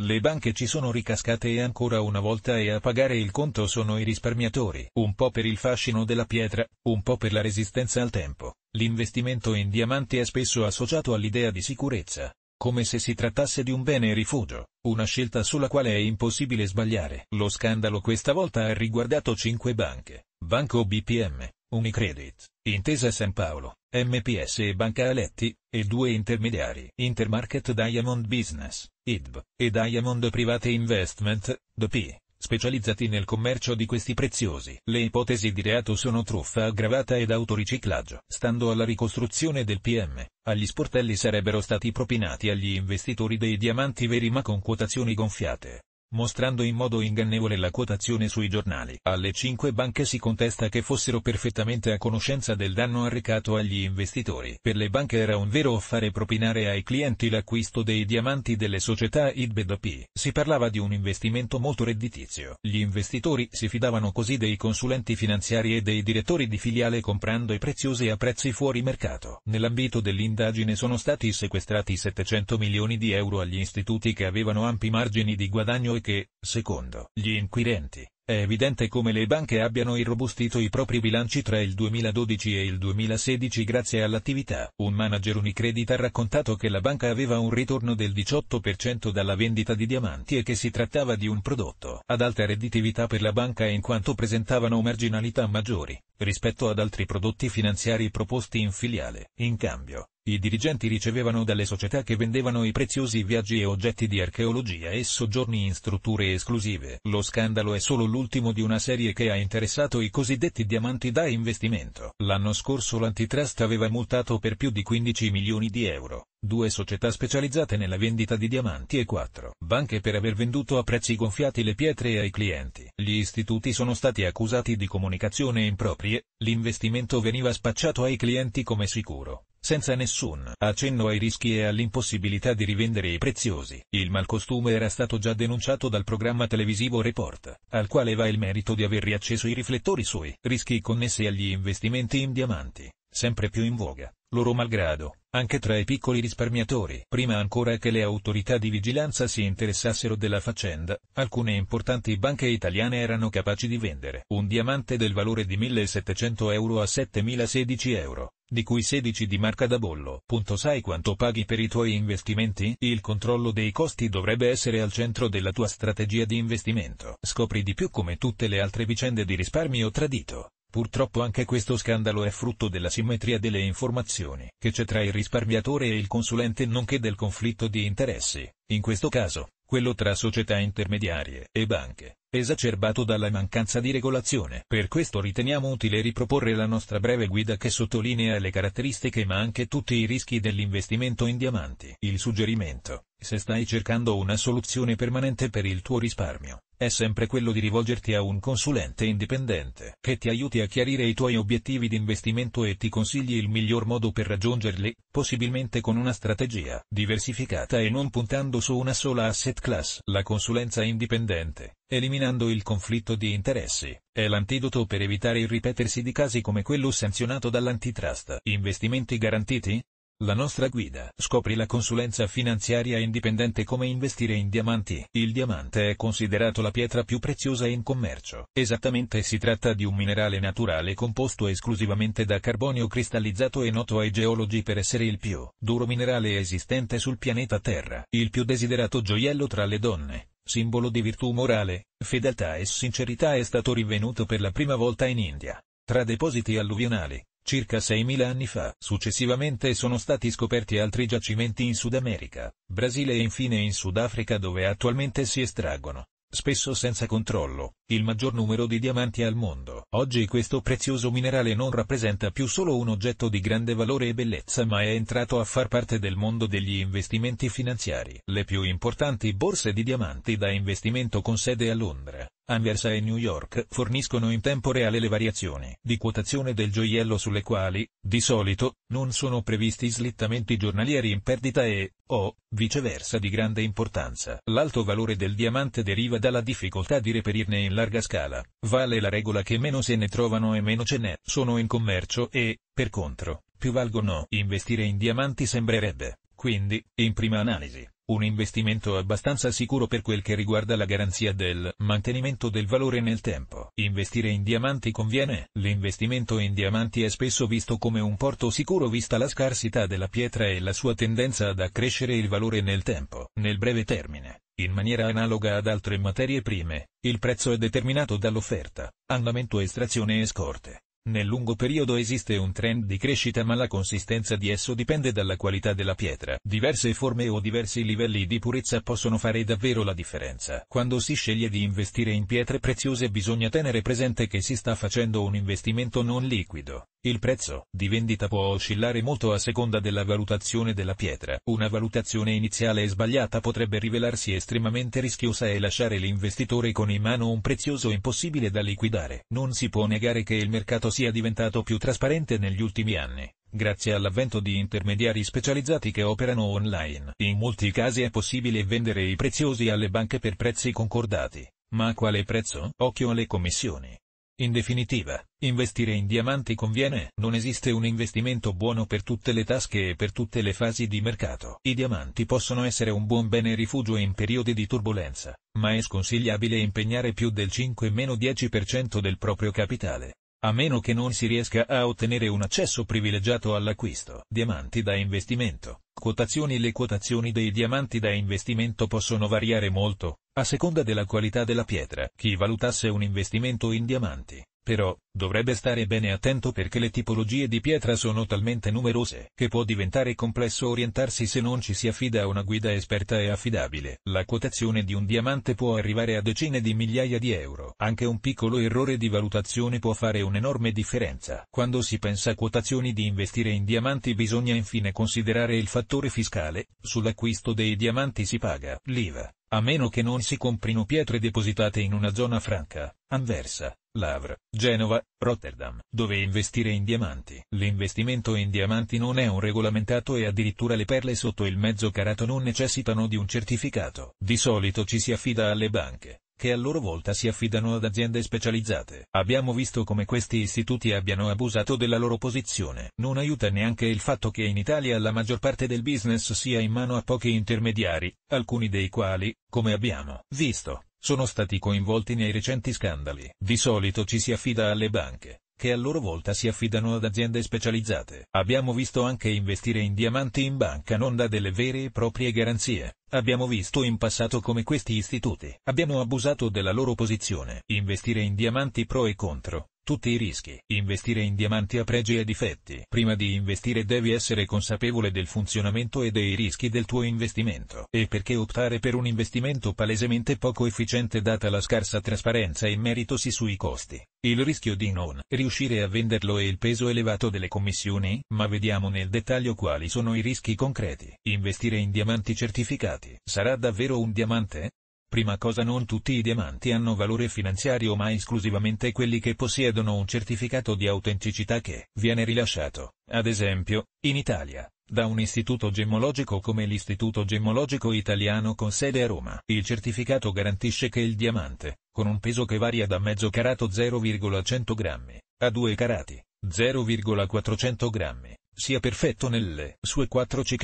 Le banche ci sono ricascate e ancora una volta e a pagare il conto sono i risparmiatori, un po' per il fascino della pietra, un po' per la resistenza al tempo. L'investimento in diamanti è spesso associato all'idea di sicurezza, come se si trattasse di un bene rifugio, una scelta sulla quale è impossibile sbagliare. Lo scandalo questa volta ha riguardato cinque banche, Banco BPM, Unicredit, Intesa San Paolo, MPS e Banca Aletti, e due intermediari, Intermarket Diamond Business, IDB, e Diamond Private Investment, DP, specializzati nel commercio di questi preziosi. Le ipotesi di reato sono truffa aggravata ed autoriciclaggio. Stando alla ricostruzione del PM, agli sportelli sarebbero stati propinati agli investitori dei diamanti veri ma con quotazioni gonfiate mostrando in modo ingannevole la quotazione sui giornali. Alle cinque banche si contesta che fossero perfettamente a conoscenza del danno arrecato agli investitori. Per le banche era un vero affare propinare ai clienti l'acquisto dei diamanti delle società IDBP. Si parlava di un investimento molto redditizio. Gli investitori si fidavano così dei consulenti finanziari e dei direttori di filiale comprando i preziosi a prezzi fuori mercato. Nell'ambito dell'indagine sono stati sequestrati 700 milioni di euro agli istituti che avevano ampi margini di guadagno e che, secondo gli inquirenti, è evidente come le banche abbiano irrobustito i propri bilanci tra il 2012 e il 2016 grazie all'attività. Un manager Unicredit ha raccontato che la banca aveva un ritorno del 18% dalla vendita di diamanti e che si trattava di un prodotto ad alta redditività per la banca in quanto presentavano marginalità maggiori rispetto ad altri prodotti finanziari proposti in filiale. In cambio, i dirigenti ricevevano dalle società che vendevano i preziosi viaggi e oggetti di archeologia e soggiorni in strutture esclusive. Lo scandalo è solo l'ultimo di una serie che ha interessato i cosiddetti diamanti da investimento. L'anno scorso l'antitrust aveva multato per più di 15 milioni di euro due società specializzate nella vendita di diamanti e quattro banche per aver venduto a prezzi gonfiati le pietre ai clienti. Gli istituti sono stati accusati di comunicazione improprie, l'investimento veniva spacciato ai clienti come sicuro, senza nessun accenno ai rischi e all'impossibilità di rivendere i preziosi. Il malcostume era stato già denunciato dal programma televisivo Report, al quale va il merito di aver riacceso i riflettori sui rischi connessi agli investimenti in diamanti sempre più in voga, loro malgrado, anche tra i piccoli risparmiatori. Prima ancora che le autorità di vigilanza si interessassero della faccenda, alcune importanti banche italiane erano capaci di vendere un diamante del valore di 1.700 euro a 7.016 euro, di cui 16 di marca da bollo. Punto sai quanto paghi per i tuoi investimenti? Il controllo dei costi dovrebbe essere al centro della tua strategia di investimento. Scopri di più come tutte le altre vicende di risparmio tradito. Purtroppo anche questo scandalo è frutto della simmetria delle informazioni che c'è tra il risparmiatore e il consulente nonché del conflitto di interessi, in questo caso, quello tra società intermediarie e banche esacerbato dalla mancanza di regolazione. Per questo riteniamo utile riproporre la nostra breve guida che sottolinea le caratteristiche ma anche tutti i rischi dell'investimento in diamanti. Il suggerimento, se stai cercando una soluzione permanente per il tuo risparmio, è sempre quello di rivolgerti a un consulente indipendente che ti aiuti a chiarire i tuoi obiettivi di investimento e ti consigli il miglior modo per raggiungerli, possibilmente con una strategia diversificata e non puntando su una sola asset class. La consulenza indipendente eliminando il conflitto di interessi, è l'antidoto per evitare il ripetersi di casi come quello sanzionato dall'antitrust. Investimenti garantiti? La nostra guida. Scopri la consulenza finanziaria indipendente come investire in diamanti. Il diamante è considerato la pietra più preziosa in commercio. Esattamente si tratta di un minerale naturale composto esclusivamente da carbonio cristallizzato e noto ai geologi per essere il più duro minerale esistente sul pianeta Terra. Il più desiderato gioiello tra le donne simbolo di virtù morale, fedeltà e sincerità è stato rinvenuto per la prima volta in India, tra depositi alluvionali, circa 6.000 anni fa. Successivamente sono stati scoperti altri giacimenti in Sud America, Brasile e infine in Sudafrica dove attualmente si estraggono spesso senza controllo, il maggior numero di diamanti al mondo. Oggi questo prezioso minerale non rappresenta più solo un oggetto di grande valore e bellezza ma è entrato a far parte del mondo degli investimenti finanziari. Le più importanti borse di diamanti da investimento con sede a Londra, Anversa e New York forniscono in tempo reale le variazioni di quotazione del gioiello sulle quali, di solito, non sono previsti slittamenti giornalieri in perdita e, o, viceversa di grande importanza. L'alto valore del diamante deriva dalla difficoltà di reperirne in larga scala, vale la regola che meno se ne trovano e meno ce n'è sono in commercio e, per contro, più valgono. Investire in diamanti sembrerebbe, quindi, in prima analisi, un investimento abbastanza sicuro per quel che riguarda la garanzia del mantenimento del valore nel tempo. Investire in diamanti conviene. L'investimento in diamanti è spesso visto come un porto sicuro vista la scarsità della pietra e la sua tendenza ad accrescere il valore nel tempo, nel breve termine. In maniera analoga ad altre materie prime, il prezzo è determinato dall'offerta, andamento estrazione e scorte. Nel lungo periodo esiste un trend di crescita ma la consistenza di esso dipende dalla qualità della pietra. Diverse forme o diversi livelli di purezza possono fare davvero la differenza. Quando si sceglie di investire in pietre preziose bisogna tenere presente che si sta facendo un investimento non liquido. Il prezzo di vendita può oscillare molto a seconda della valutazione della pietra. Una valutazione iniziale e sbagliata potrebbe rivelarsi estremamente rischiosa e lasciare l'investitore con in mano un prezioso impossibile da liquidare. Non si può negare che il mercato sia diventato più trasparente negli ultimi anni, grazie all'avvento di intermediari specializzati che operano online. In molti casi è possibile vendere i preziosi alle banche per prezzi concordati, ma a quale prezzo? Occhio alle commissioni. In definitiva, investire in diamanti conviene, non esiste un investimento buono per tutte le tasche e per tutte le fasi di mercato. I diamanti possono essere un buon bene rifugio in periodi di turbolenza, ma è sconsigliabile impegnare più del 5-10% del proprio capitale a meno che non si riesca a ottenere un accesso privilegiato all'acquisto. Diamanti da investimento. Quotazioni Le quotazioni dei diamanti da investimento possono variare molto, a seconda della qualità della pietra. Chi valutasse un investimento in diamanti, però, dovrebbe stare bene attento perché le tipologie di pietra sono talmente numerose che può diventare complesso orientarsi se non ci si affida a una guida esperta e affidabile. La quotazione di un diamante può arrivare a decine di migliaia di euro. Anche un piccolo errore di valutazione può fare un'enorme differenza. Quando si pensa a quotazioni di investire in diamanti bisogna infine considerare il fattore fiscale, sull'acquisto dei diamanti si paga l'IVA, a meno che non si comprino pietre depositate in una zona franca, anversa, Lavra, Genova, Rotterdam, dove investire in diamanti. L'investimento in diamanti non è un regolamentato e addirittura le perle sotto il mezzo carato non necessitano di un certificato. Di solito ci si affida alle banche, che a loro volta si affidano ad aziende specializzate. Abbiamo visto come questi istituti abbiano abusato della loro posizione. Non aiuta neanche il fatto che in Italia la maggior parte del business sia in mano a pochi intermediari, alcuni dei quali, come abbiamo visto, sono stati coinvolti nei recenti scandali. Di solito ci si affida alle banche, che a loro volta si affidano ad aziende specializzate. Abbiamo visto anche investire in diamanti in banca non da delle vere e proprie garanzie. Abbiamo visto in passato come questi istituti abbiano abusato della loro posizione. Investire in diamanti pro e contro tutti i rischi. Investire in diamanti ha pregi e difetti. Prima di investire devi essere consapevole del funzionamento e dei rischi del tuo investimento. E perché optare per un investimento palesemente poco efficiente data la scarsa trasparenza in meritosi sui costi? Il rischio di non riuscire a venderlo e il peso elevato delle commissioni? Ma vediamo nel dettaglio quali sono i rischi concreti. Investire in diamanti certificati. Sarà davvero un diamante? Prima cosa non tutti i diamanti hanno valore finanziario ma esclusivamente quelli che possiedono un certificato di autenticità che viene rilasciato, ad esempio, in Italia, da un istituto gemmologico come l'Istituto Gemmologico Italiano con sede a Roma. Il certificato garantisce che il diamante, con un peso che varia da mezzo carato 0,100 grammi a 2 carati 0,400 grammi, sia perfetto nelle sue 4 C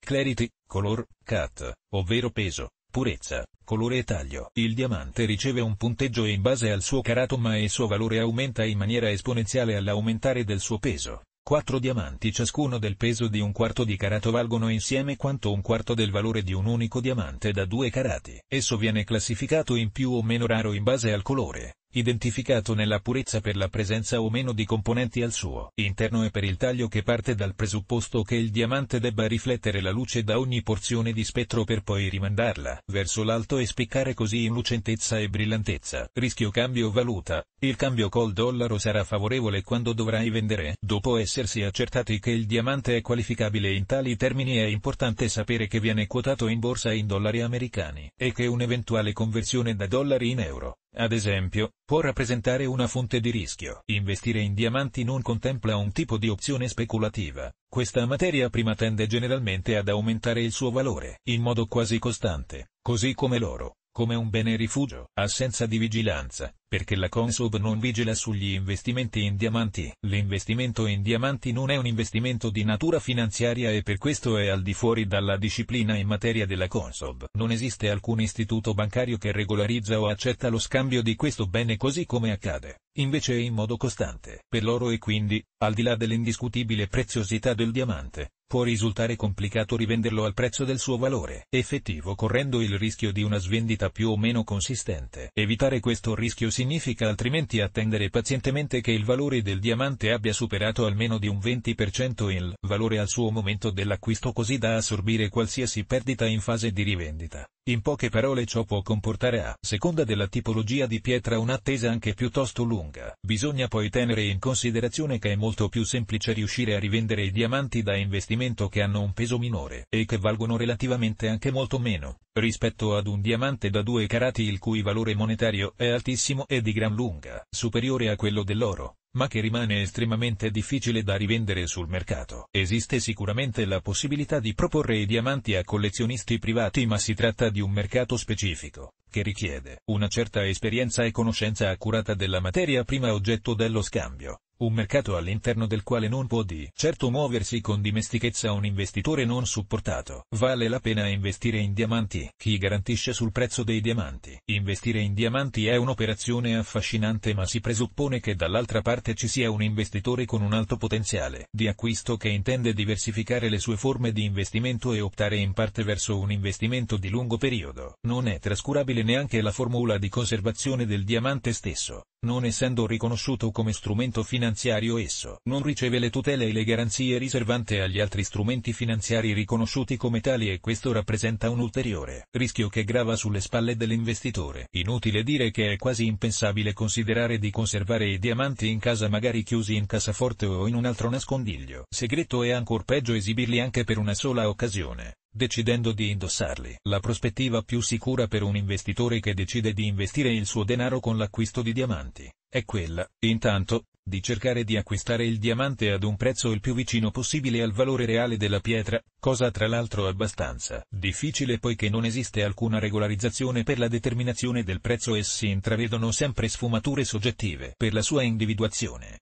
Clarity, Color, Cut, ovvero peso, purezza, colore e taglio. Il diamante riceve un punteggio in base al suo carato ma il suo valore aumenta in maniera esponenziale all'aumentare del suo peso. Quattro diamanti ciascuno del peso di un quarto di carato valgono insieme quanto un quarto del valore di un unico diamante da due carati. Esso viene classificato in più o meno raro in base al colore, identificato nella purezza per la presenza o meno di componenti al suo interno e per il taglio che parte dal presupposto che il diamante debba riflettere la luce da ogni porzione di spettro per poi rimandarla verso l'alto e spiccare così in lucentezza e brillantezza. Rischio cambio valuta. Il cambio col dollaro sarà favorevole quando dovrai vendere. Dopo essersi accertati che il diamante è qualificabile in tali termini è importante sapere che viene quotato in borsa in dollari americani e che un'eventuale conversione da dollari in euro ad esempio, può rappresentare una fonte di rischio. Investire in diamanti non contempla un tipo di opzione speculativa. Questa materia prima tende generalmente ad aumentare il suo valore, in modo quasi costante, così come l'oro, come un bene rifugio, assenza di vigilanza, perché la Consob non vigila sugli investimenti in diamanti. L'investimento in diamanti non è un investimento di natura finanziaria e per questo è al di fuori dalla disciplina in materia della Consob. Non esiste alcun istituto bancario che regolarizza o accetta lo scambio di questo bene così come accade, invece in modo costante. Per loro e quindi, al di là dell'indiscutibile preziosità del diamante, può risultare complicato rivenderlo al prezzo del suo valore effettivo correndo il rischio di una svendita più o meno consistente. Evitare questo rischio si significa altrimenti attendere pazientemente che il valore del diamante abbia superato almeno di un 20% il valore al suo momento dell'acquisto così da assorbire qualsiasi perdita in fase di rivendita. In poche parole ciò può comportare a seconda della tipologia di pietra un'attesa anche piuttosto lunga. Bisogna poi tenere in considerazione che è molto più semplice riuscire a rivendere i diamanti da investimento che hanno un peso minore e che valgono relativamente anche molto meno rispetto ad un diamante da 2 carati il cui valore monetario è altissimo è di gran lunga superiore a quello dell'oro, ma che rimane estremamente difficile da rivendere sul mercato. Esiste sicuramente la possibilità di proporre i diamanti a collezionisti privati ma si tratta di un mercato specifico, che richiede una certa esperienza e conoscenza accurata della materia prima oggetto dello scambio, un mercato all'interno del quale non può di certo muoversi con dimestichezza un investitore non supportato. Vale la pena investire in diamanti. Chi garantisce sul prezzo dei diamanti? Investire in diamanti è un'operazione affascinante ma si presuppone che dall'altra parte ci sia un investitore con un alto potenziale di acquisto che intende diversificare le sue forme di investimento e optare in parte verso un investimento di lungo periodo. Non è trascurabile neanche la formula di conservazione del diamante stesso, non essendo riconosciuto come strumento finanziario finanziario esso non riceve le tutele e le garanzie riservante agli altri strumenti finanziari riconosciuti come tali e questo rappresenta un ulteriore rischio che grava sulle spalle dell'investitore. Inutile dire che è quasi impensabile considerare di conservare i diamanti in casa magari chiusi in cassaforte o in un altro nascondiglio segreto è ancor peggio esibirli anche per una sola occasione decidendo di indossarli. La prospettiva più sicura per un investitore che decide di investire il suo denaro con l'acquisto di diamanti è quella, intanto, di cercare di acquistare il diamante ad un prezzo il più vicino possibile al valore reale della pietra, cosa tra l'altro abbastanza difficile poiché non esiste alcuna regolarizzazione per la determinazione del prezzo e si intravedono sempre sfumature soggettive per la sua individuazione.